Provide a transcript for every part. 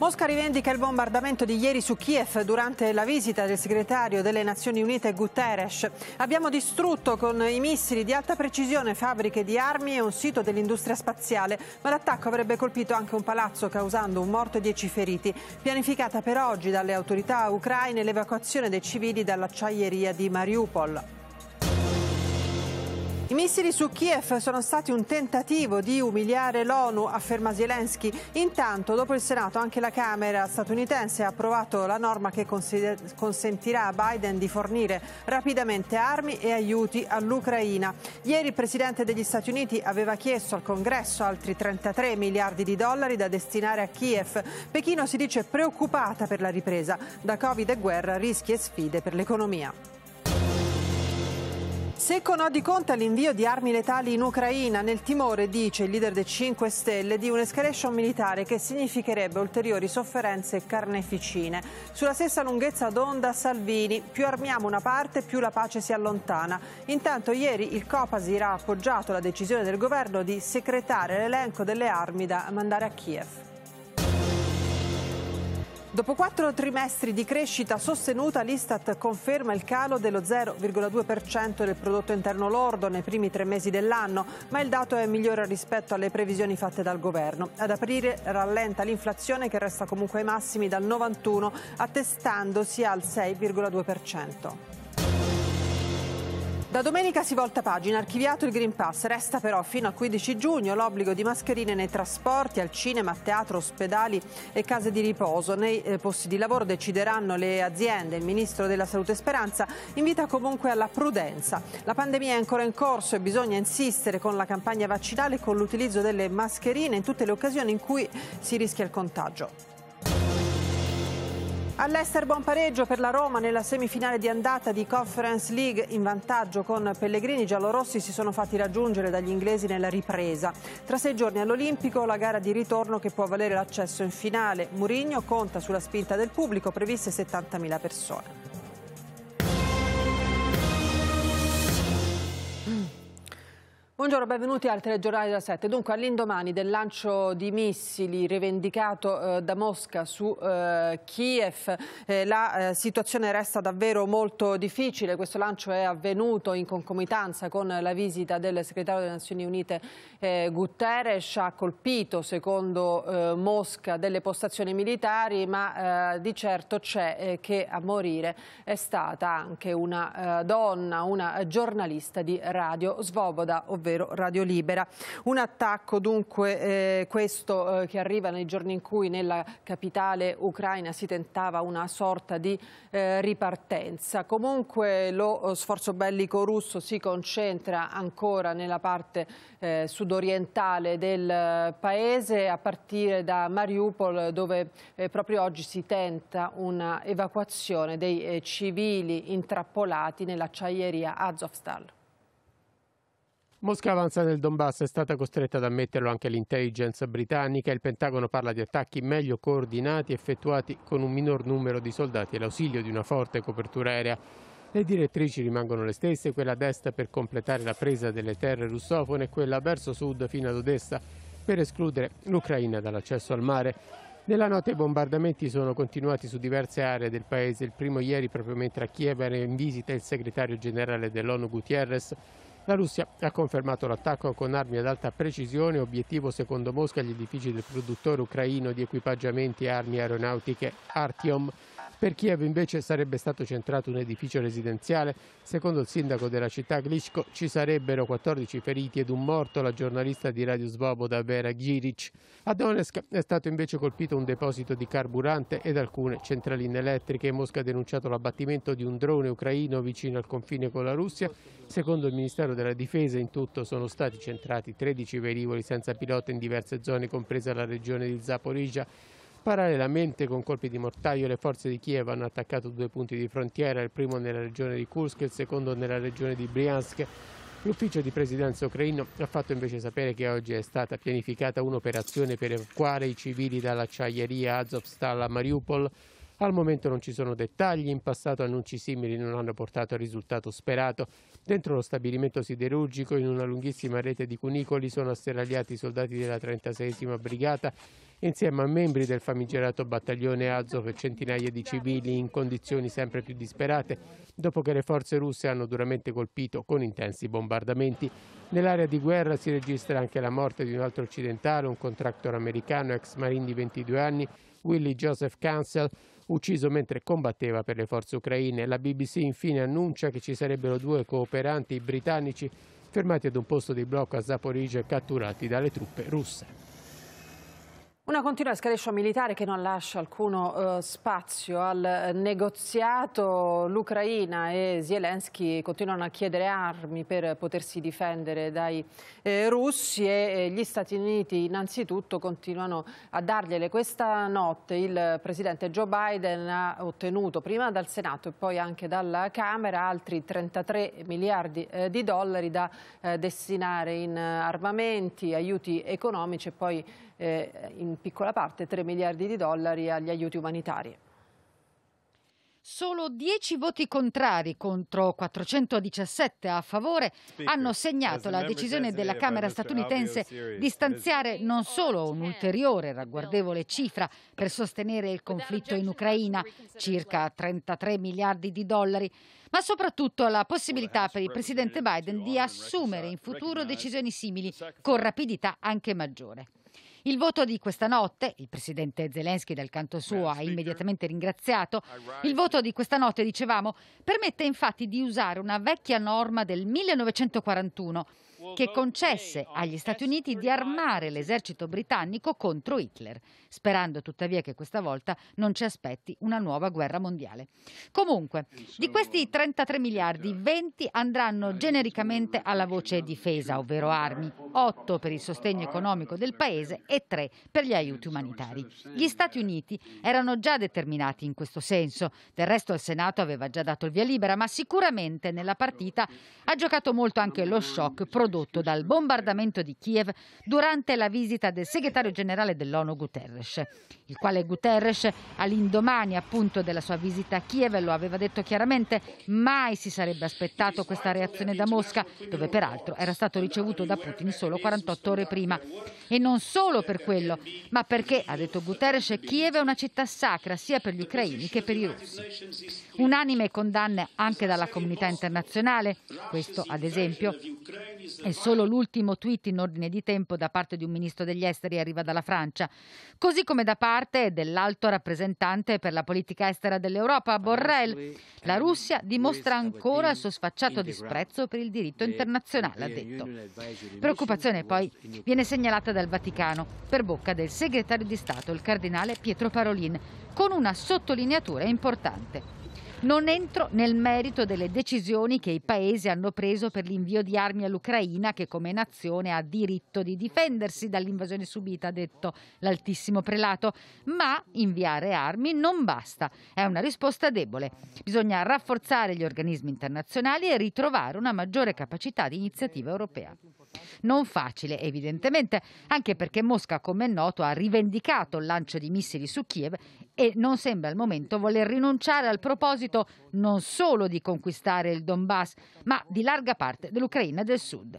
Mosca rivendica il bombardamento di ieri su Kiev durante la visita del segretario delle Nazioni Unite Guterres. Abbiamo distrutto con i missili di alta precisione fabbriche di armi e un sito dell'industria spaziale, ma l'attacco avrebbe colpito anche un palazzo causando un morto e dieci feriti. Pianificata per oggi dalle autorità ucraine l'evacuazione dei civili dall'acciaieria di Mariupol. I missili su Kiev sono stati un tentativo di umiliare l'ONU, afferma Zelensky. Intanto, dopo il Senato, anche la Camera statunitense ha approvato la norma che consentirà a Biden di fornire rapidamente armi e aiuti all'Ucraina. Ieri il Presidente degli Stati Uniti aveva chiesto al Congresso altri 33 miliardi di dollari da destinare a Kiev. Pechino si dice preoccupata per la ripresa da Covid e guerra, rischi e sfide per l'economia. Secco no di conta l'invio di armi letali in Ucraina, nel timore, dice il leader dei 5 Stelle, di un'escalation militare che significherebbe ulteriori sofferenze e carneficine. Sulla stessa lunghezza d'onda Salvini, più armiamo una parte più la pace si allontana. Intanto ieri il Copasir ha appoggiato la decisione del governo di secretare l'elenco delle armi da mandare a Kiev. Dopo quattro trimestri di crescita sostenuta, l'Istat conferma il calo dello 0,2% del prodotto interno lordo nei primi tre mesi dell'anno, ma il dato è migliore rispetto alle previsioni fatte dal governo. Ad aprile rallenta l'inflazione che resta comunque ai massimi dal 91, attestandosi al 6,2%. Da domenica si volta pagina, archiviato il Green Pass, resta però fino al 15 giugno l'obbligo di mascherine nei trasporti, al cinema, a teatro, ospedali e case di riposo. Nei eh, posti di lavoro decideranno le aziende, il Ministro della Salute Speranza invita comunque alla prudenza. La pandemia è ancora in corso e bisogna insistere con la campagna vaccinale e con l'utilizzo delle mascherine in tutte le occasioni in cui si rischia il contagio. All'Ester buon pareggio per la Roma nella semifinale di andata di Conference League in vantaggio con Pellegrini. giallorossi si sono fatti raggiungere dagli inglesi nella ripresa. Tra sei giorni all'Olimpico la gara di ritorno che può valere l'accesso in finale. Murigno conta sulla spinta del pubblico, previste 70.000 persone. Buongiorno, benvenuti al telegiornale della 7. Dunque, all'indomani del lancio di missili rivendicato eh, da Mosca su eh, Kiev, eh, la eh, situazione resta davvero molto difficile. Questo lancio è avvenuto in concomitanza con la visita del segretario delle Nazioni Unite eh, Guterres. Ha colpito, secondo eh, Mosca, delle postazioni militari, ma di certo c'è che a morire è stata anche una donna, una giornalista di Radio Svoboda, ovvero ovvero Radio Libera. Un attacco dunque eh, questo eh, che arriva nei giorni in cui nella capitale ucraina si tentava una sorta di eh, ripartenza. Comunque lo sforzo bellico russo si concentra ancora nella parte eh, sudorientale del eh, paese a partire da Mariupol dove eh, proprio oggi si tenta una evacuazione dei civili intrappolati nell'acciaieria Azovstal. Mosca avanza nel Donbass, è stata costretta ad ammetterlo anche l'intelligence britannica. Il Pentagono parla di attacchi meglio coordinati, effettuati con un minor numero di soldati e l'ausilio di una forte copertura aerea. Le direttrici rimangono le stesse, quella a destra per completare la presa delle terre russofone e quella verso sud fino ad Odessa per escludere l'Ucraina dall'accesso al mare. Nella notte i bombardamenti sono continuati su diverse aree del paese, il primo ieri proprio mentre a Kiev era in visita il segretario generale dell'ONU Gutierrez la Russia ha confermato l'attacco con armi ad alta precisione, obiettivo secondo Mosca gli edifici del produttore ucraino di equipaggiamenti e armi aeronautiche Artyom. Per Kiev invece sarebbe stato centrato un edificio residenziale. Secondo il sindaco della città Glitschko ci sarebbero 14 feriti ed un morto, la giornalista di Radio Svoboda Vera Giric. A Donetsk è stato invece colpito un deposito di carburante ed alcune centraline elettriche. Mosca ha denunciato l'abbattimento di un drone ucraino vicino al confine con la Russia. Secondo il Ministero della Difesa in tutto sono stati centrati 13 velivoli senza pilota in diverse zone, compresa la regione di Zaporizhia. Parallelamente con colpi di mortaio le forze di Kiev hanno attaccato due punti di frontiera, il primo nella regione di Kursk e il secondo nella regione di Bryansk. L'ufficio di presidenza ucraino ha fatto invece sapere che oggi è stata pianificata un'operazione per evacuare i civili dall'acciaieria Azovstal a Mariupol. Al momento non ci sono dettagli, in passato annunci simili non hanno portato al risultato sperato. Dentro lo stabilimento siderurgico, in una lunghissima rete di cunicoli, sono asserragliati i soldati della 36 Brigata insieme a membri del famigerato battaglione Azov e centinaia di civili in condizioni sempre più disperate dopo che le forze russe hanno duramente colpito con intensi bombardamenti. Nell'area di guerra si registra anche la morte di un altro occidentale, un contractor americano ex marine di 22 anni, Willie Joseph Cancel, ucciso mentre combatteva per le forze ucraine. La BBC infine annuncia che ci sarebbero due cooperanti britannici fermati ad un posto di blocco a Zaporizia catturati dalle truppe russe. Una continua escalation militare che non lascia alcuno eh, spazio al eh, negoziato. L'Ucraina e Zelensky continuano a chiedere armi per potersi difendere dai eh, russi e eh, gli Stati Uniti innanzitutto continuano a dargliele. Questa notte il presidente Joe Biden ha ottenuto prima dal Senato e poi anche dalla Camera altri 33 miliardi eh, di dollari da eh, destinare in armamenti, aiuti economici e poi eh, in piccola parte 3 miliardi di dollari agli aiuti umanitari. Solo 10 voti contrari contro 417 a favore hanno segnato la decisione della Camera statunitense di stanziare non solo un'ulteriore ragguardevole cifra per sostenere il conflitto in Ucraina, circa 33 miliardi di dollari, ma soprattutto la possibilità per il presidente Biden di assumere in futuro decisioni simili con rapidità anche maggiore. Il voto di questa notte, il presidente Zelensky dal canto suo ha immediatamente ringraziato, il voto di questa notte, dicevamo, permette infatti di usare una vecchia norma del 1941 che concesse agli Stati Uniti di armare l'esercito britannico contro Hitler, sperando tuttavia che questa volta non ci aspetti una nuova guerra mondiale. Comunque, di questi 33 miliardi, 20 andranno genericamente alla voce difesa, ovvero armi, 8 per il sostegno economico del paese e 3 per gli aiuti umanitari. Gli Stati Uniti erano già determinati in questo senso, del resto il Senato aveva già dato il via libera, ma sicuramente nella partita ha giocato molto anche lo shock prodotto prodotto dal bombardamento di Kiev durante la visita del segretario generale dell'ONU Guterres, il quale Guterres all'indomani appunto della sua visita a Kiev lo aveva detto chiaramente mai si sarebbe aspettato questa reazione da Mosca, dove peraltro era stato ricevuto da Putin solo 48 ore prima. E non solo per quello, ma perché, ha detto Guterres, Kiev è una città sacra sia per gli ucraini che per i russi. Unanime condanne anche dalla comunità internazionale, questo ad esempio e solo l'ultimo tweet in ordine di tempo da parte di un ministro degli esteri arriva dalla Francia, così come da parte dell'alto rappresentante per la politica estera dell'Europa, Borrell. La Russia dimostra ancora il suo sfacciato disprezzo per il diritto internazionale, ha detto. Preoccupazione poi viene segnalata dal Vaticano per bocca del segretario di Stato, il cardinale Pietro Parolin, con una sottolineatura importante. Non entro nel merito delle decisioni che i paesi hanno preso per l'invio di armi all'Ucraina che come nazione ha diritto di difendersi dall'invasione subita, ha detto l'altissimo prelato, ma inviare armi non basta, è una risposta debole. Bisogna rafforzare gli organismi internazionali e ritrovare una maggiore capacità di iniziativa europea. Non facile, evidentemente, anche perché Mosca, come è noto, ha rivendicato il lancio di missili su Kiev e non sembra al momento voler rinunciare al proposito non solo di conquistare il Donbass, ma di larga parte dell'Ucraina del Sud,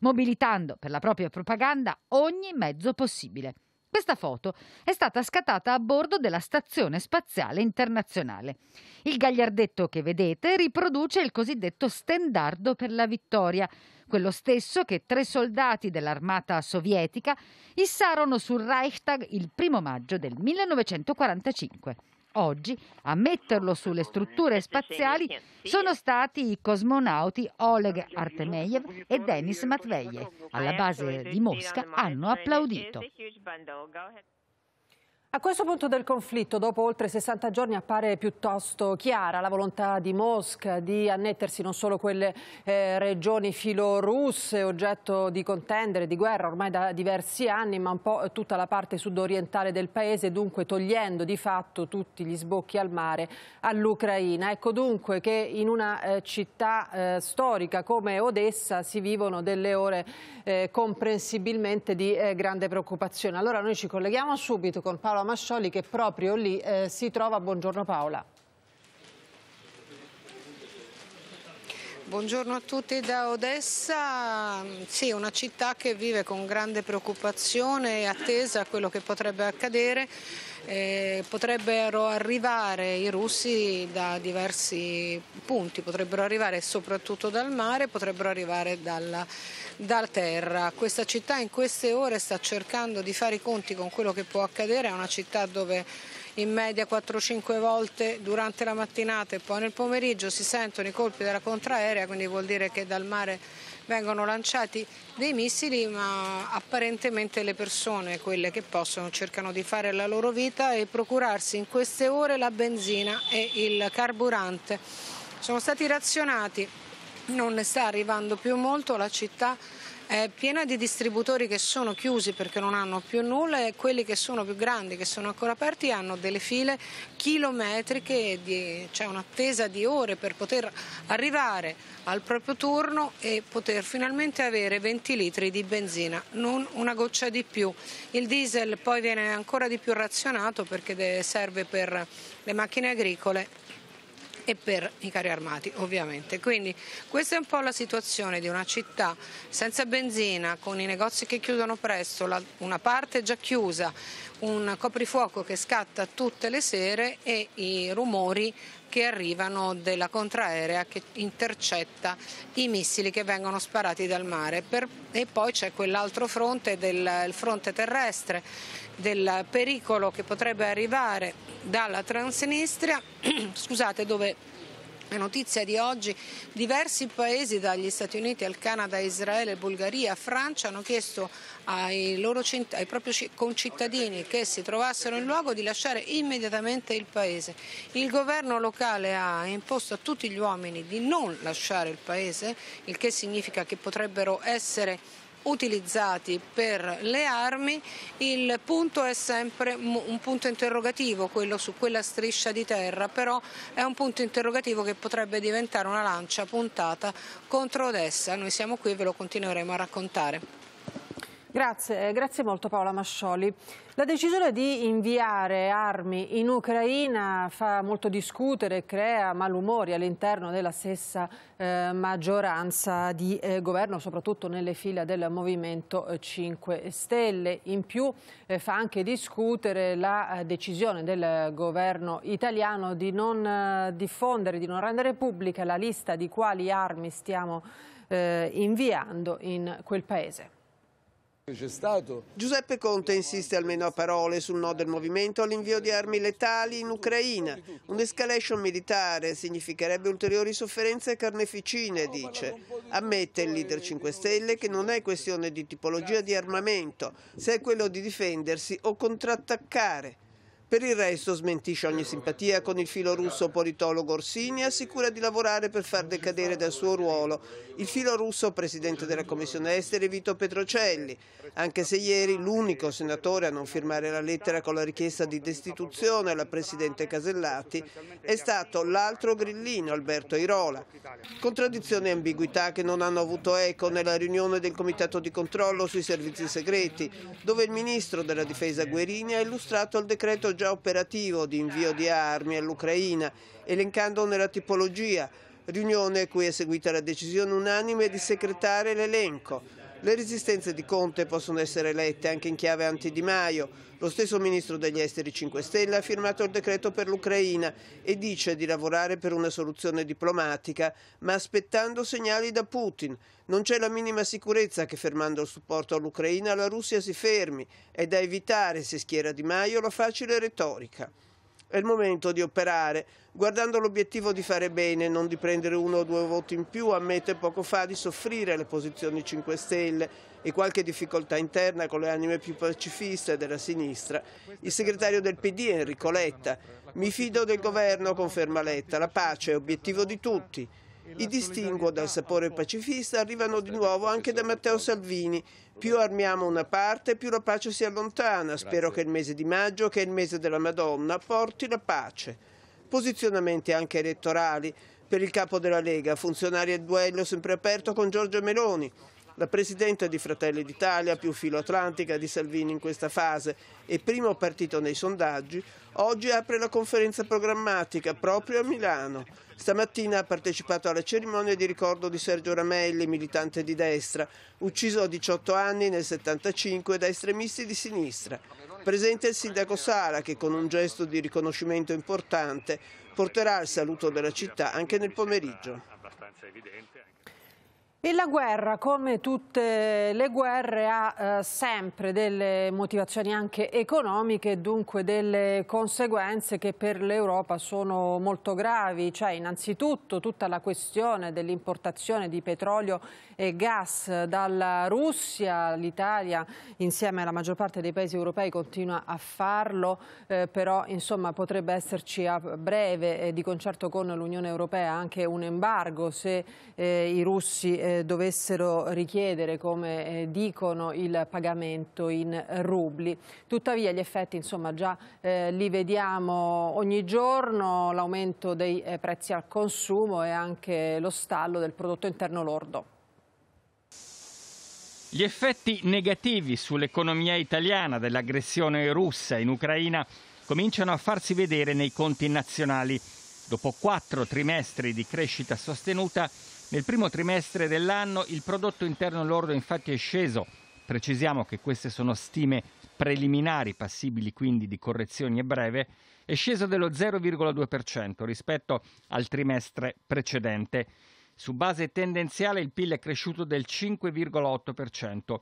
mobilitando per la propria propaganda ogni mezzo possibile. Questa foto è stata scattata a bordo della Stazione Spaziale Internazionale. Il gagliardetto che vedete riproduce il cosiddetto stendardo per la vittoria, quello stesso che tre soldati dell'armata sovietica issarono sul Reichstag il primo maggio del 1945. Oggi a metterlo sulle strutture spaziali sono stati i cosmonauti Oleg Artemeyev e Denis Matveyev. Alla base di Mosca hanno applaudito. A questo punto del conflitto, dopo oltre 60 giorni, appare piuttosto chiara la volontà di Mosca di annettersi non solo quelle eh, regioni filorusse, oggetto di contendere, di guerra ormai da diversi anni, ma un po' tutta la parte sudorientale del paese, dunque togliendo di fatto tutti gli sbocchi al mare all'Ucraina. Ecco dunque che in una eh, città eh, storica come Odessa si vivono delle ore eh, comprensibilmente di eh, grande preoccupazione. Allora noi ci colleghiamo subito con Paolo Mascioli che proprio lì eh, si trova. Buongiorno Paola. Buongiorno a tutti da Odessa, sì, una città che vive con grande preoccupazione e attesa a quello che potrebbe accadere. Eh, potrebbero arrivare i russi da diversi punti, potrebbero arrivare soprattutto dal mare, potrebbero arrivare dalla, dalla terra. Questa città in queste ore sta cercando di fare i conti con quello che può accadere, è una città dove in media 4-5 volte durante la mattinata e poi nel pomeriggio si sentono i colpi della contraerea, quindi vuol dire che dal mare vengono lanciati dei missili, ma apparentemente le persone, quelle che possono, cercano di fare la loro vita e procurarsi in queste ore la benzina e il carburante. Sono stati razionati, non ne sta arrivando più molto la città è piena di distributori che sono chiusi perché non hanno più nulla e quelli che sono più grandi, che sono ancora aperti, hanno delle file chilometriche, c'è cioè un'attesa di ore per poter arrivare al proprio turno e poter finalmente avere 20 litri di benzina, non una goccia di più. Il diesel poi viene ancora di più razionato perché serve per le macchine agricole e per i carri armati ovviamente. Quindi questa è un po' la situazione di una città senza benzina, con i negozi che chiudono presto, la, una parte già chiusa, un coprifuoco che scatta tutte le sere e i rumori che arrivano della contraerea che intercetta i missili che vengono sparati dal mare. Per, e poi c'è quell'altro fronte, del, fronte terrestre, del pericolo che potrebbe arrivare dalla Transnistria, scusate, dove la notizia di oggi, diversi paesi dagli Stati Uniti al Canada, Israele, Bulgaria, Francia hanno chiesto ai, loro, ai propri concittadini che si trovassero in luogo di lasciare immediatamente il paese. Il governo locale ha imposto a tutti gli uomini di non lasciare il paese, il che significa che potrebbero essere utilizzati per le armi, il punto è sempre un punto interrogativo, quello su quella striscia di terra, però è un punto interrogativo che potrebbe diventare una lancia puntata contro Odessa. Noi siamo qui e ve lo continueremo a raccontare. Grazie, eh, grazie molto Paola Mascioli. La decisione di inviare armi in Ucraina fa molto discutere e crea malumori all'interno della stessa eh, maggioranza di eh, governo, soprattutto nelle file del Movimento 5 eh, Stelle. In più eh, fa anche discutere la eh, decisione del governo italiano di non diffondere, di non rendere pubblica la lista di quali armi stiamo inviando in quel paese. Giuseppe Conte insiste almeno a parole sul no del movimento all'invio di armi letali in Ucraina. Un'escalation militare significherebbe ulteriori sofferenze e carneficine, dice. Ammette il leader 5 Stelle che non è questione di tipologia di armamento, se è quello di difendersi o contrattaccare. Per il resto smentisce ogni simpatia con il filo russo politologo Orsini e assicura di lavorare per far decadere dal suo ruolo il filo russo presidente della Commissione Esteri Vito Petrocelli, anche se ieri l'unico senatore a non firmare la lettera con la richiesta di destituzione alla presidente Casellati è stato l'altro grillino Alberto Irola. Contraddizioni e ambiguità che non hanno avuto eco nella riunione del Comitato di Controllo sui servizi segreti, dove il ministro della difesa Guerini ha illustrato il decreto già già operativo di invio di armi all'Ucraina, elencandone la tipologia, riunione cui è seguita la decisione unanime di secretare l'elenco. Le resistenze di Conte possono essere lette anche in chiave anti-Di Maio. Lo stesso ministro degli esteri 5 Stelle ha firmato il decreto per l'Ucraina e dice di lavorare per una soluzione diplomatica, ma aspettando segnali da Putin. Non c'è la minima sicurezza che fermando il supporto all'Ucraina la Russia si fermi. È da evitare, se schiera Di Maio, la facile retorica. È il momento di operare, guardando l'obiettivo di fare bene, non di prendere uno o due voti in più, ammette poco fa di soffrire le posizioni 5 Stelle e qualche difficoltà interna con le anime più pacifiste della sinistra. Il segretario del PD Enrico Letta, mi fido del governo, conferma Letta, la pace è obiettivo di tutti. I distinguo dal sapore pacifista arrivano di nuovo anche da Matteo Salvini. Più armiamo una parte, più la pace si allontana. Spero che il mese di maggio, che è il mese della Madonna, porti la pace. Posizionamenti anche elettorali. Per il capo della Lega, funzionari al duello sempre aperto con Giorgio Meloni la presidente di Fratelli d'Italia, più filo atlantica di Salvini in questa fase e primo partito nei sondaggi, oggi apre la conferenza programmatica proprio a Milano. Stamattina ha partecipato alla cerimonia di ricordo di Sergio Ramelli, militante di destra, ucciso a 18 anni nel 75 da estremisti di sinistra. Presente il sindaco Sala che con un gesto di riconoscimento importante porterà il saluto della città anche nel pomeriggio. E la guerra, come tutte le guerre, ha eh, sempre delle motivazioni anche economiche e dunque delle conseguenze che per l'Europa sono molto gravi. Cioè, innanzitutto tutta la questione dell'importazione di petrolio e gas dalla Russia. L'Italia, insieme alla maggior parte dei paesi europei, continua a farlo, eh, però insomma, potrebbe esserci a breve, eh, di concerto con l'Unione Europea, anche un embargo se eh, i russi eh, eh, dovessero richiedere, come eh, dicono, il pagamento in rubli. Tuttavia gli effetti insomma, già eh, li vediamo ogni giorno, l'aumento dei eh, prezzi al consumo e anche lo stallo del prodotto interno lordo. Gli effetti negativi sull'economia italiana dell'aggressione russa in Ucraina cominciano a farsi vedere nei conti nazionali. Dopo quattro trimestri di crescita sostenuta, nel primo trimestre dell'anno il prodotto interno lordo infatti è sceso. Precisiamo che queste sono stime preliminari, passibili quindi di correzioni a breve, è sceso dello 0,2% rispetto al trimestre precedente. Su base tendenziale il PIL è cresciuto del 5,8%,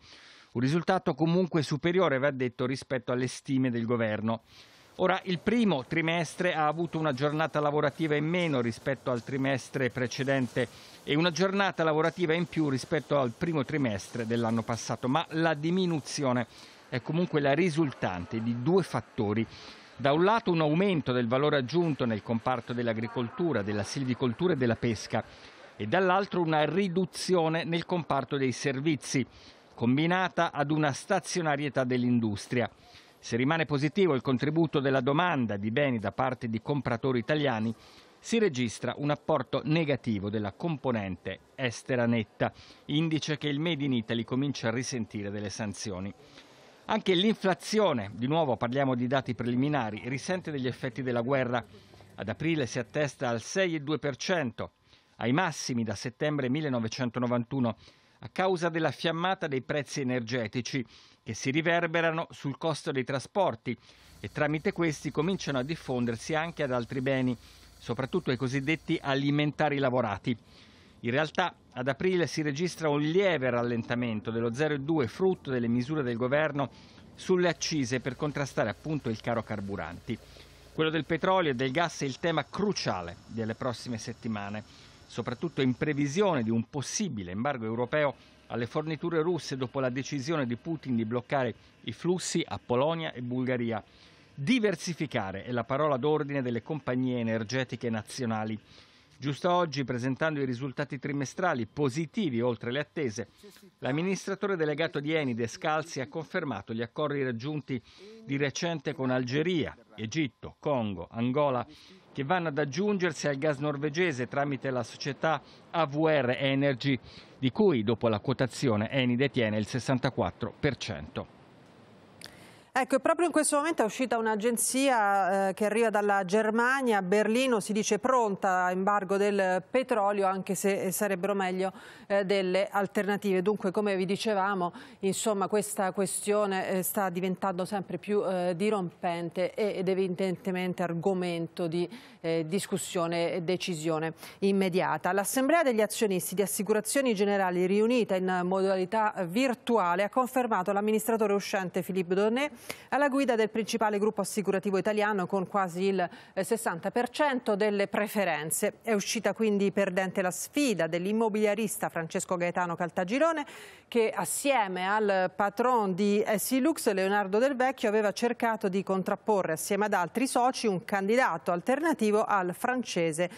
un risultato comunque superiore, va detto, rispetto alle stime del governo. Ora, il primo trimestre ha avuto una giornata lavorativa in meno rispetto al trimestre precedente e una giornata lavorativa in più rispetto al primo trimestre dell'anno passato, ma la diminuzione è comunque la risultante di due fattori. Da un lato un aumento del valore aggiunto nel comparto dell'agricoltura, della silvicoltura e della pesca e dall'altro una riduzione nel comparto dei servizi, combinata ad una stazionarietà dell'industria. Se rimane positivo il contributo della domanda di beni da parte di compratori italiani, si registra un apporto negativo della componente estera netta, indice che il Made in Italy comincia a risentire delle sanzioni. Anche l'inflazione, di nuovo parliamo di dati preliminari, risente degli effetti della guerra. Ad aprile si attesta al 6,2%, ai massimi da settembre 1991 a causa della fiammata dei prezzi energetici che si riverberano sul costo dei trasporti e tramite questi cominciano a diffondersi anche ad altri beni, soprattutto ai cosiddetti alimentari lavorati. In realtà ad aprile si registra un lieve rallentamento dello 0,2 frutto delle misure del governo sulle accise per contrastare appunto il caro carburanti. Quello del petrolio e del gas è il tema cruciale delle prossime settimane soprattutto in previsione di un possibile embargo europeo alle forniture russe dopo la decisione di Putin di bloccare i flussi a Polonia e Bulgaria. Diversificare è la parola d'ordine delle compagnie energetiche nazionali. Giusto oggi, presentando i risultati trimestrali positivi oltre le attese, l'amministratore delegato di Enide Scalzi ha confermato gli accordi raggiunti di recente con Algeria, Egitto, Congo, Angola che vanno ad aggiungersi al gas norvegese tramite la società AVR Energy, di cui dopo la quotazione Eni detiene il 64%. Ecco, proprio in questo momento è uscita un'agenzia eh, che arriva dalla Germania, a Berlino, si dice pronta a embargo del petrolio, anche se sarebbero meglio eh, delle alternative. Dunque, come vi dicevamo, insomma, questa questione eh, sta diventando sempre più eh, dirompente ed evidentemente argomento di eh, discussione e decisione immediata. L'Assemblea degli azionisti di assicurazioni generali riunita in modalità virtuale ha confermato l'amministratore uscente Philippe Donnet alla guida del principale gruppo assicurativo italiano con quasi il 60% eh, delle preferenze. È uscita quindi perdente la sfida dell'immobiliarista Francesco Gaetano Caltagirone che assieme al patron di Silux Leonardo Del Vecchio aveva cercato di contrapporre assieme ad altri soci un candidato alternativo al francese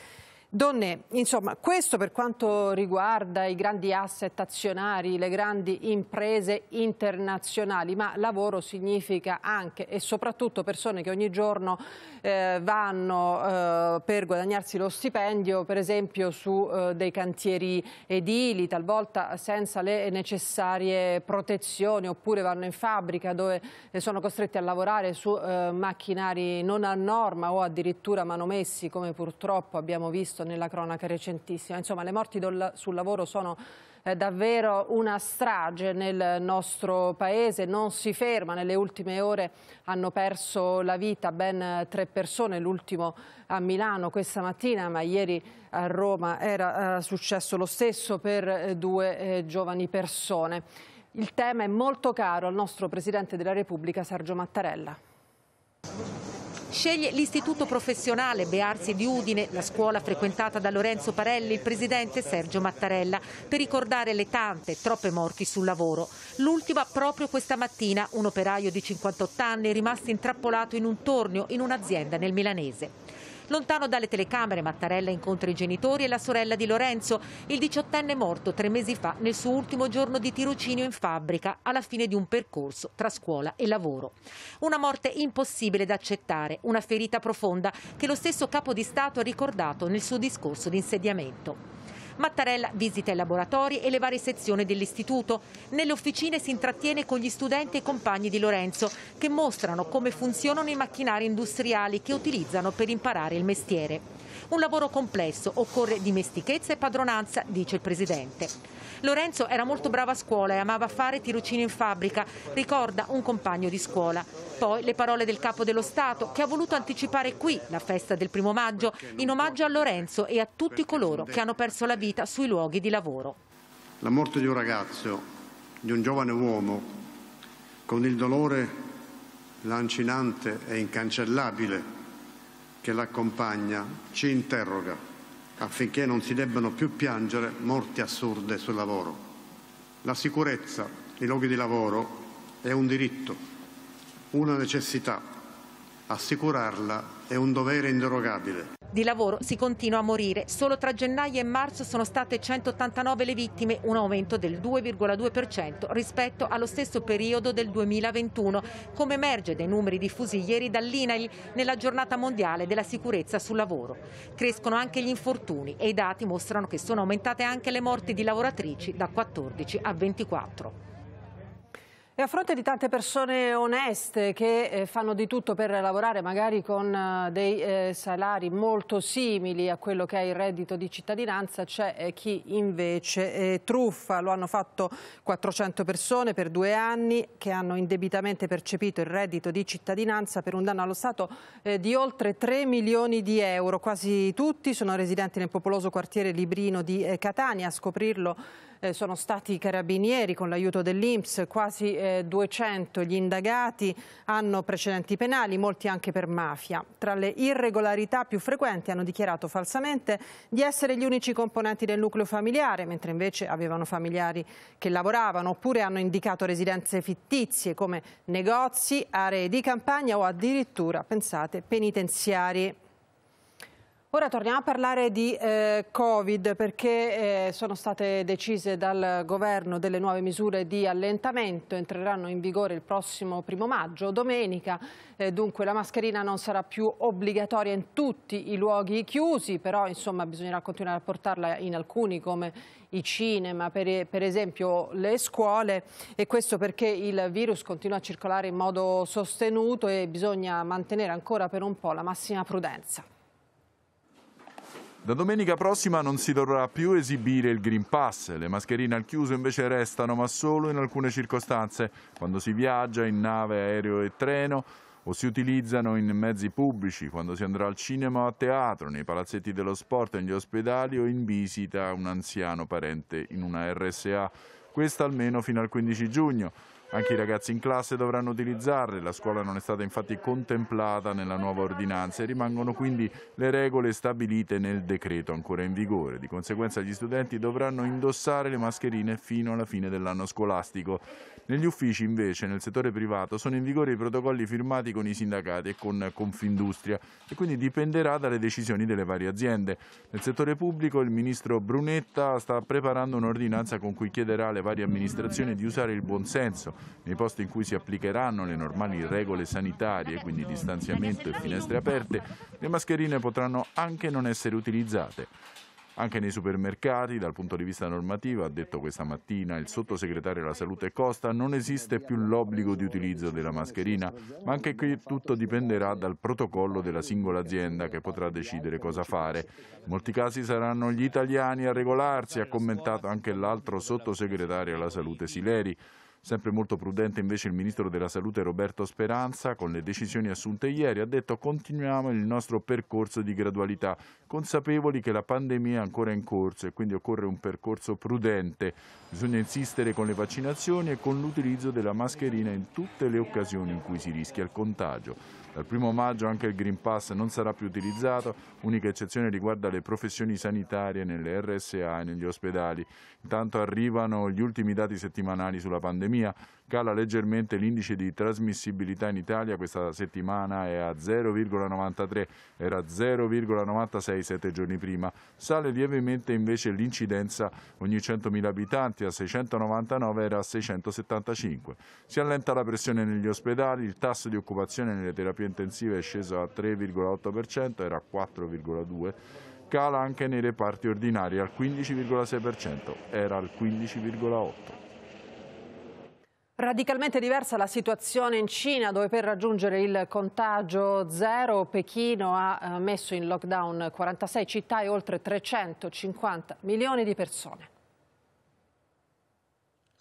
Donne, insomma, questo per quanto riguarda i grandi asset azionari, le grandi imprese internazionali, ma lavoro significa anche e soprattutto persone che ogni giorno eh, vanno eh, per guadagnarsi lo stipendio, per esempio su eh, dei cantieri edili, talvolta senza le necessarie protezioni, oppure vanno in fabbrica dove eh, sono costretti a lavorare su eh, macchinari non a norma o addirittura manomessi, come purtroppo abbiamo visto nella cronaca recentissima. Insomma, le morti sul lavoro sono eh, davvero una strage nel nostro paese, non si ferma, nelle ultime ore hanno perso la vita ben tre persone, l'ultimo a Milano questa mattina, ma ieri a Roma era eh, successo lo stesso per eh, due giovani persone. Il tema è molto caro al nostro Presidente della Repubblica Sergio Mattarella. Sceglie l'istituto professionale Bearsi di Udine, la scuola frequentata da Lorenzo Parelli, il presidente Sergio Mattarella, per ricordare le tante, troppe morti sul lavoro. L'ultima proprio questa mattina, un operaio di 58 anni è rimasto intrappolato in un tornio in un'azienda nel Milanese. Lontano dalle telecamere, Mattarella incontra i genitori e la sorella di Lorenzo, il diciottenne morto tre mesi fa nel suo ultimo giorno di tirocinio in fabbrica, alla fine di un percorso tra scuola e lavoro. Una morte impossibile da accettare, una ferita profonda che lo stesso capo di Stato ha ricordato nel suo discorso di insediamento. Mattarella visita i laboratori e le varie sezioni dell'istituto. Nelle officine si intrattiene con gli studenti e compagni di Lorenzo che mostrano come funzionano i macchinari industriali che utilizzano per imparare il mestiere. Un lavoro complesso, occorre dimestichezza e padronanza, dice il Presidente. Lorenzo era molto bravo a scuola e amava fare tirocini in fabbrica, ricorda un compagno di scuola. Poi le parole del Capo dello Stato che ha voluto anticipare qui la festa del primo maggio in omaggio a Lorenzo e a tutti coloro che hanno perso la vita sui luoghi di lavoro. La morte di un ragazzo, di un giovane uomo, con il dolore lancinante e incancellabile che l'accompagna ci interroga affinché non si debbano più piangere morti assurde sul lavoro. La sicurezza nei luoghi di lavoro è un diritto, una necessità. Assicurarla è un dovere inderogabile di lavoro si continua a morire. Solo tra gennaio e marzo sono state 189 le vittime, un aumento del 2,2% rispetto allo stesso periodo del 2021, come emerge dai numeri diffusi ieri dall'INAIL nella giornata mondiale della sicurezza sul lavoro. Crescono anche gli infortuni e i dati mostrano che sono aumentate anche le morti di lavoratrici da 14 a 24. E a fronte di tante persone oneste che eh, fanno di tutto per lavorare magari con eh, dei eh, salari molto simili a quello che è il reddito di cittadinanza, c'è chi invece truffa. Lo hanno fatto 400 persone per due anni che hanno indebitamente percepito il reddito di cittadinanza per un danno allo Stato di oltre 3 milioni di euro. Quasi tutti sono residenti nel popoloso quartiere Librino di Catania. A scoprirlo eh, sono stati i carabinieri con l'aiuto dell'Inps, quasi eh, 200 gli indagati hanno precedenti penali, molti anche per mafia. Tra le irregolarità più frequenti hanno dichiarato falsamente di essere gli unici componenti del nucleo familiare, mentre invece avevano familiari che lavoravano, oppure hanno indicato residenze fittizie come negozi, aree di campagna o addirittura, pensate, penitenziari. Ora torniamo a parlare di eh, Covid perché eh, sono state decise dal governo delle nuove misure di allentamento, entreranno in vigore il prossimo primo maggio, domenica, eh, dunque la mascherina non sarà più obbligatoria in tutti i luoghi chiusi, però insomma bisognerà continuare a portarla in alcuni come i cinema, per, per esempio le scuole e questo perché il virus continua a circolare in modo sostenuto e bisogna mantenere ancora per un po' la massima prudenza. Da domenica prossima non si dovrà più esibire il Green Pass, le mascherine al chiuso invece restano, ma solo in alcune circostanze, quando si viaggia in nave, aereo e treno o si utilizzano in mezzi pubblici, quando si andrà al cinema o a teatro, nei palazzetti dello sport, negli ospedali o in visita a un anziano parente in una RSA. Questa almeno fino al 15 giugno. Anche i ragazzi in classe dovranno utilizzarle, la scuola non è stata infatti contemplata nella nuova ordinanza e rimangono quindi le regole stabilite nel decreto ancora in vigore. Di conseguenza gli studenti dovranno indossare le mascherine fino alla fine dell'anno scolastico. Negli uffici invece, nel settore privato, sono in vigore i protocolli firmati con i sindacati e con Confindustria e quindi dipenderà dalle decisioni delle varie aziende. Nel settore pubblico il ministro Brunetta sta preparando un'ordinanza con cui chiederà alle varie amministrazioni di usare il buonsenso nei posti in cui si applicheranno le normali regole sanitarie, quindi distanziamento e finestre aperte, le mascherine potranno anche non essere utilizzate. Anche nei supermercati, dal punto di vista normativo, ha detto questa mattina il sottosegretario alla salute Costa, non esiste più l'obbligo di utilizzo della mascherina, ma anche qui tutto dipenderà dal protocollo della singola azienda che potrà decidere cosa fare. In molti casi saranno gli italiani a regolarsi, ha commentato anche l'altro sottosegretario alla salute Sileri. Sempre molto prudente invece il Ministro della Salute Roberto Speranza, con le decisioni assunte ieri, ha detto continuiamo il nostro percorso di gradualità, consapevoli che la pandemia è ancora in corso e quindi occorre un percorso prudente. Bisogna insistere con le vaccinazioni e con l'utilizzo della mascherina in tutte le occasioni in cui si rischia il contagio. Dal 1 maggio anche il Green Pass non sarà più utilizzato, unica eccezione riguarda le professioni sanitarie nelle RSA e negli ospedali. Intanto arrivano gli ultimi dati settimanali sulla pandemia, Cala leggermente l'indice di trasmissibilità in Italia, questa settimana è a 0,93, era 0,96 sette giorni prima. Sale lievemente invece l'incidenza ogni 100.000 abitanti, a 699 era a 675. Si allenta la pressione negli ospedali, il tasso di occupazione nelle terapie intensive è sceso a 3,8%, era 4,2% cala anche nei reparti ordinari al 15,6%, era al 15,8%. Radicalmente diversa la situazione in Cina dove per raggiungere il contagio zero Pechino ha eh, messo in lockdown 46 città e oltre 350 milioni di persone.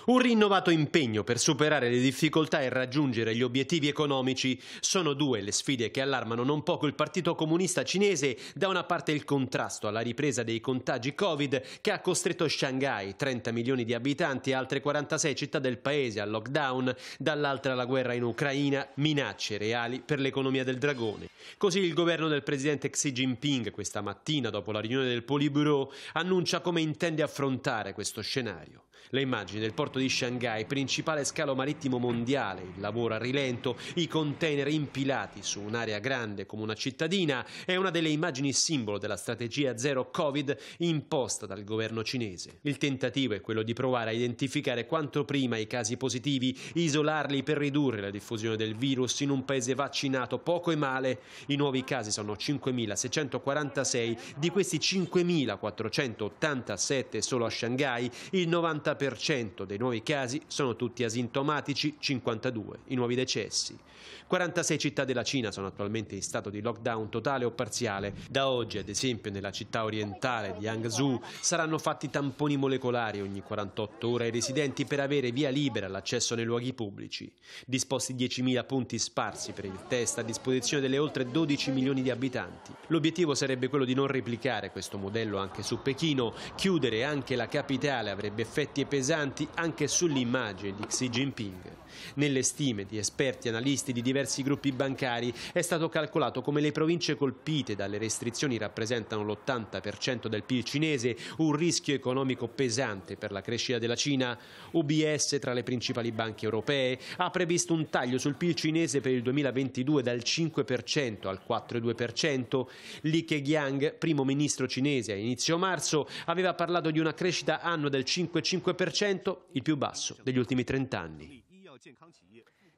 Un rinnovato impegno per superare le difficoltà e raggiungere gli obiettivi economici sono due le sfide che allarmano non poco il Partito Comunista Cinese, da una parte il contrasto alla ripresa dei contagi Covid che ha costretto Shanghai, 30 milioni di abitanti e altre 46 città del paese al lockdown, dall'altra la guerra in Ucraina, minacce reali per l'economia del dragone. Così il governo del presidente Xi Jinping questa mattina dopo la riunione del Politburo annuncia come intende affrontare questo scenario. Le immagini del porto di Shanghai, principale scalo marittimo mondiale, il lavoro a rilento, i container impilati su un'area grande come una cittadina, è una delle immagini simbolo della strategia zero Covid imposta dal governo cinese. Il tentativo è quello di provare a identificare quanto prima i casi positivi, isolarli per ridurre la diffusione del virus in un paese vaccinato poco e male. I nuovi casi sono 5.646, di questi 5.487 solo a Shanghai, il 90 40% dei nuovi casi sono tutti asintomatici, 52 i nuovi decessi. 46 città della Cina sono attualmente in stato di lockdown totale o parziale. Da oggi, ad esempio, nella città orientale di Hangzhou saranno fatti tamponi molecolari ogni 48 ore ai residenti per avere via libera l'accesso nei luoghi pubblici. Disposti 10.000 punti sparsi per il test a disposizione delle oltre 12 milioni di abitanti. L'obiettivo sarebbe quello di non replicare questo modello anche su Pechino. Chiudere anche la capitale avrebbe effetti critiche pesanti anche sull'immagine di Xi Jinping. Nelle stime di esperti e analisti di diversi gruppi bancari è stato calcolato come le province colpite dalle restrizioni rappresentano l'80% del PIL cinese, un rischio economico pesante per la crescita della Cina. UBS, tra le principali banche europee, ha previsto un taglio sul PIL cinese per il 2022 dal 5% al 4,2%. Li Keqiang, primo ministro cinese a inizio marzo, aveva parlato di una crescita anno del 5,5% 5%, il più basso degli ultimi 30 anni.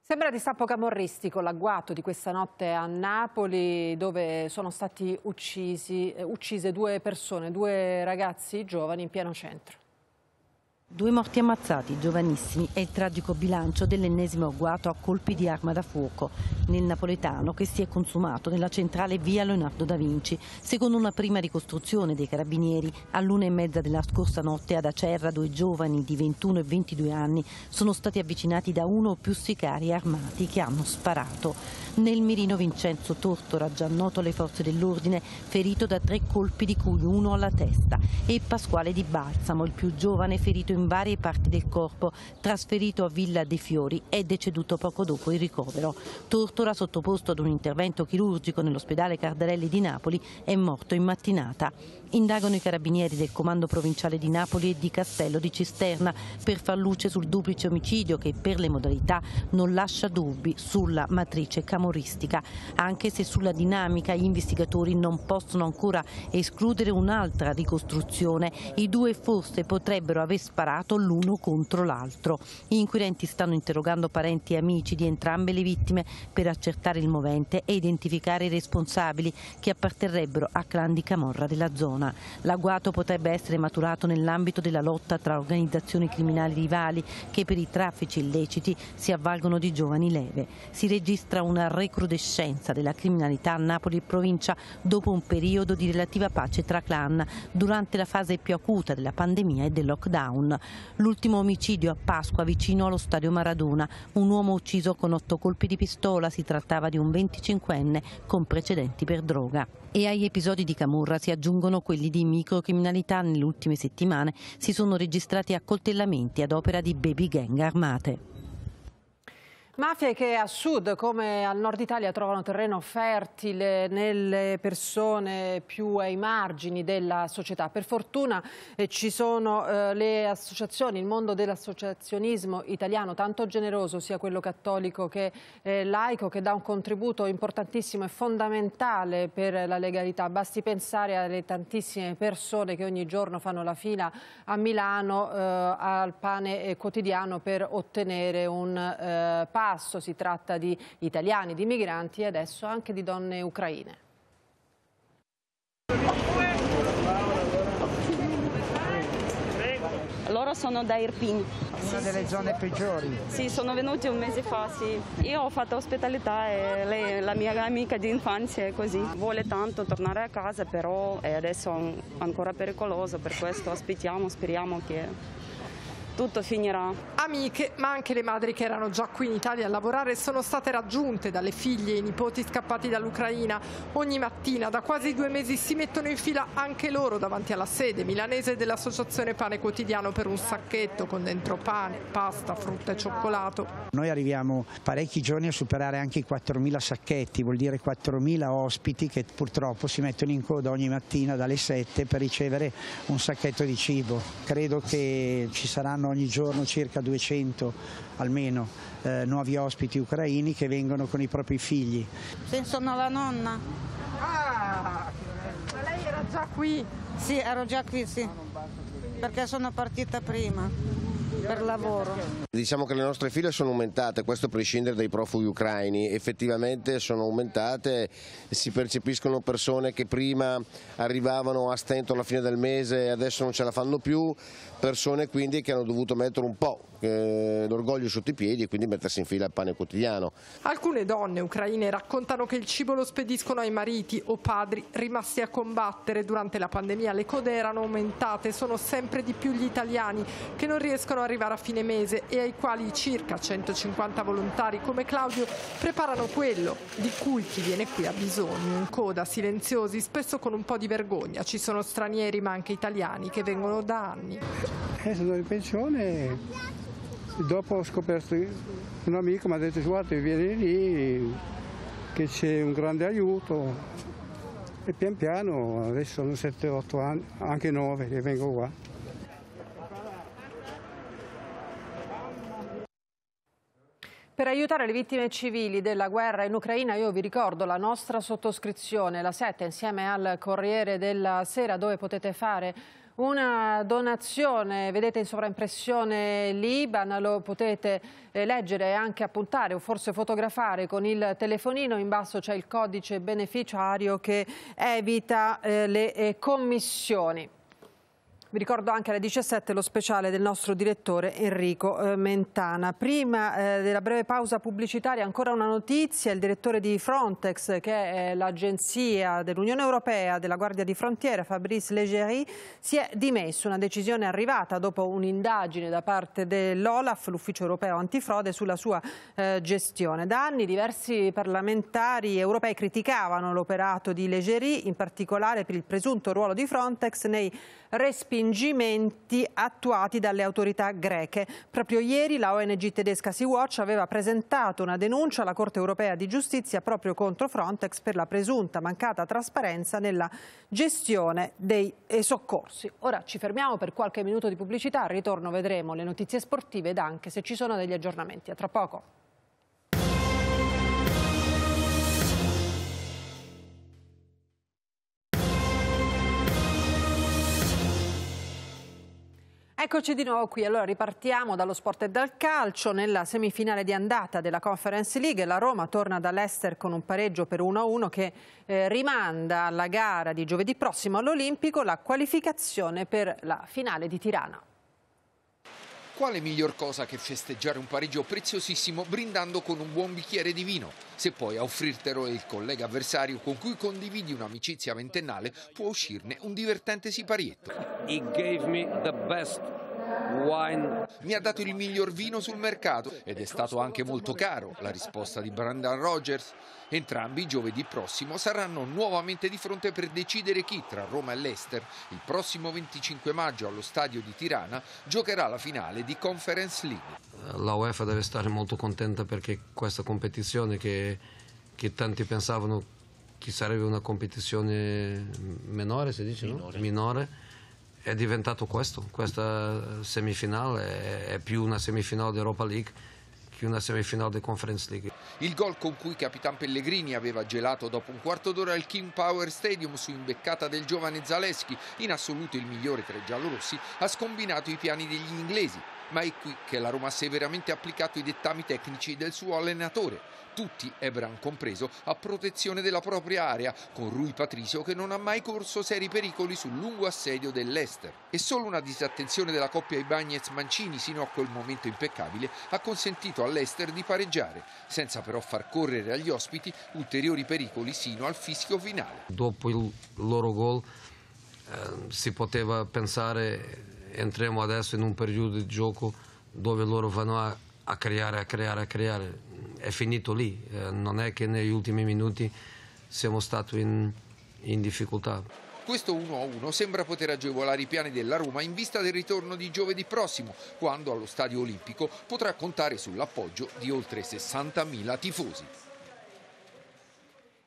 Sembra di stampo camorristico l'agguato di questa notte a Napoli dove sono stati uccisi, eh, uccise due persone, due ragazzi giovani in pieno centro. Due morti ammazzati, giovanissimi, è il tragico bilancio dell'ennesimo agguato a colpi di arma da fuoco nel napoletano che si è consumato nella centrale via Leonardo da Vinci. Secondo una prima ricostruzione dei carabinieri, all'una e mezza della scorsa notte ad Acerra due giovani di 21 e 22 anni sono stati avvicinati da uno o più sicari armati che hanno sparato. Nel mirino Vincenzo Tortora, già noto alle forze dell'ordine, ferito da tre colpi di cui uno alla testa, e Pasquale Di Balsamo, il più giovane ferito in in varie parti del corpo, trasferito a Villa De Fiori, è deceduto poco dopo il ricovero. Tortora, sottoposto ad un intervento chirurgico nell'ospedale Cardarelli di Napoli, è morto in mattinata indagano i carabinieri del Comando Provinciale di Napoli e di Castello di Cisterna per far luce sul duplice omicidio che per le modalità non lascia dubbi sulla matrice camoristica, anche se sulla dinamica gli investigatori non possono ancora escludere un'altra ricostruzione. I due forse potrebbero aver sparato l'uno contro l'altro. Gli inquirenti stanno interrogando parenti e amici di entrambe le vittime per accertare il movente e identificare i responsabili che apparterrebbero a clan di Camorra della zona. Roma. L'agguato potrebbe essere maturato nell'ambito della lotta tra organizzazioni criminali rivali che per i traffici illeciti si avvalgono di giovani leve. Si registra una recrudescenza della criminalità a Napoli e provincia dopo un periodo di relativa pace tra clan durante la fase più acuta della pandemia e del lockdown. L'ultimo omicidio a Pasqua vicino allo stadio Maradona, un uomo ucciso con otto colpi di pistola, si trattava di un 25enne con precedenti per droga. E agli episodi di Camorra si aggiungono quelli di microcriminalità. Nelle ultime settimane si sono registrati accoltellamenti ad opera di baby gang armate. Mafie che a sud come al nord Italia trovano terreno fertile nelle persone più ai margini della società. Per fortuna eh, ci sono eh, le associazioni, il mondo dell'associazionismo italiano tanto generoso sia quello cattolico che eh, laico che dà un contributo importantissimo e fondamentale per la legalità. Basti pensare alle tantissime persone che ogni giorno fanno la fila a Milano eh, al pane eh, quotidiano per ottenere un eh, pane Basso, si tratta di italiani, di migranti e adesso anche di donne ucraine. Loro sono da Irpin. Una delle zone peggiori. Sì, sono venuti un mese fa, sì. Io ho fatto ospitalità e lei la mia amica di infanzia è così. Vuole tanto tornare a casa, però è adesso ancora pericoloso, per questo aspettiamo, speriamo che tutto finirà. Amiche, ma anche le madri che erano già qui in Italia a lavorare sono state raggiunte dalle figlie e i nipoti scappati dall'Ucraina. Ogni mattina da quasi due mesi si mettono in fila anche loro davanti alla sede milanese dell'associazione Pane Quotidiano per un sacchetto con dentro pane, pasta, frutta e cioccolato. Noi arriviamo parecchi giorni a superare anche i 4.000 sacchetti, vuol dire 4.000 ospiti che purtroppo si mettono in coda ogni mattina dalle 7 per ricevere un sacchetto di cibo. Credo che ci saranno giorno, ogni giorno circa 200 almeno eh, nuovi ospiti ucraini che vengono con i propri figli. Sono la nonna. Ah, ma lei era già qui? Sì, ero già qui, sì, perché sono partita prima per lavoro. Diciamo che le nostre file sono aumentate, questo a prescindere dai profughi ucraini, effettivamente sono aumentate, si percepiscono persone che prima arrivavano a stento alla fine del mese e adesso non ce la fanno più, persone quindi che hanno dovuto mettere un po' eh, l'orgoglio sotto i piedi e quindi mettersi in fila il pane quotidiano. Alcune donne ucraine raccontano che il cibo lo spediscono ai mariti o padri rimasti a combattere. Durante la pandemia le code erano aumentate, sono sempre di più gli italiani che non riescono ad arrivare a fine mese e ai quali circa 150 volontari come Claudio preparano quello di cui chi viene qui ha bisogno. In coda, silenziosi, spesso con un po' di vergogna. Ci sono stranieri ma anche italiani che vengono da anni. E sono andato in pensione, e dopo ho scoperto, un amico mi ha detto guarda vieni lì che c'è un grande aiuto e pian piano, adesso sono 7-8 anni, anche 9 che vengo qua. Per aiutare le vittime civili della guerra in Ucraina io vi ricordo la nostra sottoscrizione, la 7 insieme al Corriere della Sera dove potete fare una donazione, vedete in sovraimpressione l'Iban, lo potete eh, leggere e anche appuntare o forse fotografare con il telefonino, in basso c'è il codice beneficiario che evita eh, le eh, commissioni. Vi ricordo anche alle 17 lo speciale del nostro direttore Enrico eh, Mentana. Prima eh, della breve pausa pubblicitaria ancora una notizia, il direttore di Frontex che è l'agenzia dell'Unione Europea della Guardia di Frontiera Fabrice Leggeri si è dimesso, una decisione arrivata dopo un'indagine da parte dell'Olaf, l'ufficio europeo antifrode, sulla sua eh, gestione. Da anni diversi parlamentari europei criticavano l'operato di Leggeri, in particolare per il presunto ruolo di Frontex nei respingimenti attuati dalle autorità greche. Proprio ieri la ONG tedesca Sea-Watch aveva presentato una denuncia alla Corte europea di giustizia proprio contro Frontex per la presunta mancata trasparenza nella gestione dei eh, soccorsi. Ora ci fermiamo per qualche minuto di pubblicità, al ritorno vedremo le notizie sportive ed anche se ci sono degli aggiornamenti. A tra poco. Eccoci di nuovo qui, allora ripartiamo dallo sport e dal calcio. Nella semifinale di andata della Conference League la Roma torna dall'Ester con un pareggio per 1-1 che eh, rimanda alla gara di giovedì prossimo all'Olimpico la qualificazione per la finale di Tirana. Quale miglior cosa che festeggiare un pareggio preziosissimo brindando con un buon bicchiere di vino? Se poi a offrirtelo il collega avversario con cui condividi un'amicizia ventennale, può uscirne un divertente siparietto. He gave me the best wine. Mi ha dato il miglior vino sul mercato ed è stato anche molto caro, la risposta di Brandon Rogers. Entrambi giovedì prossimo saranno nuovamente di fronte per decidere chi tra Roma e Leicester il prossimo 25 maggio allo stadio di Tirana giocherà la finale di Conference League. La UEFA deve stare molto contenta perché questa competizione che, che tanti pensavano che sarebbe una competizione minore, si dice, minore. No? minore è diventato questo. Questa semifinale è più una semifinale d'Europa League che una semifinale di Conference League. Il gol con cui Capitan Pellegrini aveva gelato dopo un quarto d'ora al King Power Stadium su imbeccata del giovane Zaleschi, in assoluto il migliore tra i giallorossi, ha scombinato i piani degli inglesi. Ma è qui che la Roma si è veramente applicato i dettami tecnici del suo allenatore tutti, Ebran compreso, a protezione della propria area, con Rui Patricio che non ha mai corso seri pericoli sul lungo assedio dell'Ester. E solo una disattenzione della coppia Ibagnez-Mancini sino a quel momento impeccabile ha consentito all'Ester di pareggiare, senza però far correre agli ospiti ulteriori pericoli sino al fischio finale. Dopo il loro gol eh, si poteva pensare entriamo adesso in un periodo di gioco dove loro vanno a, a creare, a creare, a creare è finito lì, eh, non è che negli ultimi minuti siamo stati in, in difficoltà. Questo 1-1 sembra poter agevolare i piani della Roma in vista del ritorno di giovedì prossimo, quando allo Stadio Olimpico potrà contare sull'appoggio di oltre 60.000 tifosi.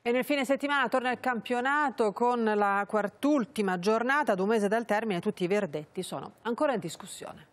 E nel fine settimana torna il campionato con la quart'ultima giornata, ad un mese dal termine tutti i verdetti sono ancora in discussione.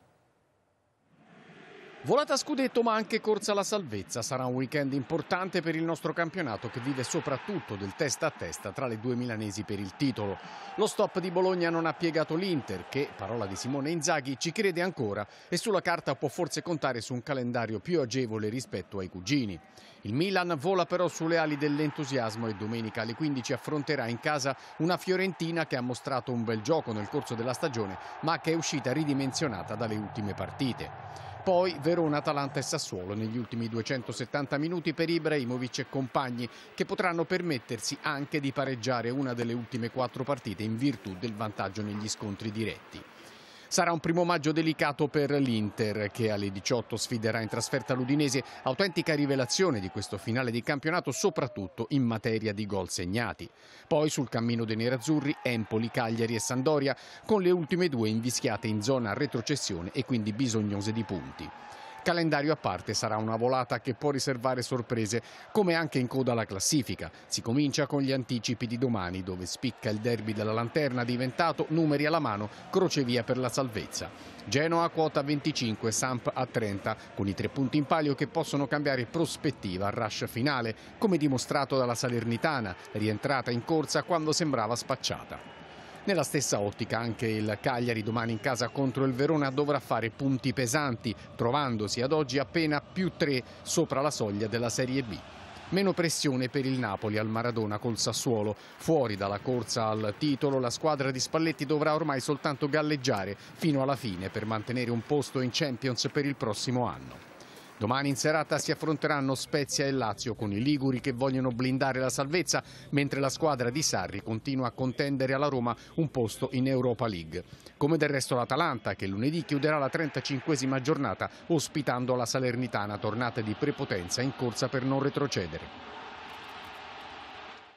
Volata scudetto ma anche corsa alla salvezza sarà un weekend importante per il nostro campionato che vive soprattutto del testa a testa tra le due milanesi per il titolo. Lo stop di Bologna non ha piegato l'Inter che, parola di Simone Inzaghi, ci crede ancora e sulla carta può forse contare su un calendario più agevole rispetto ai cugini. Il Milan vola però sulle ali dell'entusiasmo e domenica alle 15 affronterà in casa una Fiorentina che ha mostrato un bel gioco nel corso della stagione ma che è uscita ridimensionata dalle ultime partite. Poi Verona, Atalanta e Sassuolo negli ultimi 270 minuti per Ibrahimovic e compagni che potranno permettersi anche di pareggiare una delle ultime quattro partite in virtù del vantaggio negli scontri diretti. Sarà un primo maggio delicato per l'Inter che alle 18 sfiderà in trasferta l'Udinese, autentica rivelazione di questo finale di campionato soprattutto in materia di gol segnati. Poi sul cammino dei nerazzurri Empoli, Cagliari e Sandoria con le ultime due invischiate in zona retrocessione e quindi bisognose di punti. Calendario a parte sarà una volata che può riservare sorprese, come anche in coda alla classifica. Si comincia con gli anticipi di domani, dove spicca il derby della Lanterna diventato numeri alla mano, crocevia per la salvezza. Genoa a quota 25, Samp a 30, con i tre punti in palio che possono cambiare prospettiva al rush finale, come dimostrato dalla Salernitana, rientrata in corsa quando sembrava spacciata. Nella stessa ottica anche il Cagliari domani in casa contro il Verona dovrà fare punti pesanti, trovandosi ad oggi appena più tre sopra la soglia della Serie B. Meno pressione per il Napoli al Maradona col Sassuolo. Fuori dalla corsa al titolo, la squadra di Spalletti dovrà ormai soltanto galleggiare fino alla fine per mantenere un posto in Champions per il prossimo anno. Domani in serata si affronteranno Spezia e Lazio con i Liguri che vogliono blindare la salvezza, mentre la squadra di Sarri continua a contendere alla Roma un posto in Europa League. Come del resto l'Atalanta che lunedì chiuderà la 35esima giornata ospitando la Salernitana tornata di prepotenza in corsa per non retrocedere.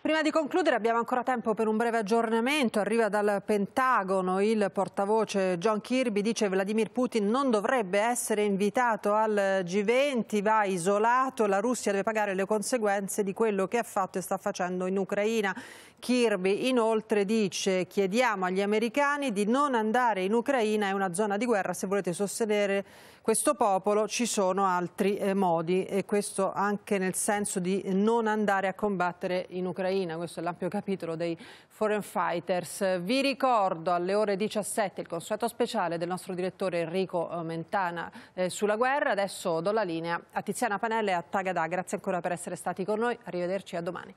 Prima di concludere abbiamo ancora tempo per un breve aggiornamento. Arriva dal Pentagono il portavoce John Kirby, dice che Vladimir Putin non dovrebbe essere invitato al G20, va isolato, la Russia deve pagare le conseguenze di quello che ha fatto e sta facendo in Ucraina. Kirby inoltre dice chiediamo agli americani di non andare in Ucraina, è una zona di guerra, se volete sostenere questo popolo ci sono altri eh, modi e questo anche nel senso di non andare a combattere in Ucraina, questo è l'ampio capitolo dei foreign fighters. Vi ricordo alle ore 17 il consueto speciale del nostro direttore Enrico eh, Mentana eh, sulla guerra, adesso do la linea a Tiziana Panella e a Tagada, grazie ancora per essere stati con noi, arrivederci a domani.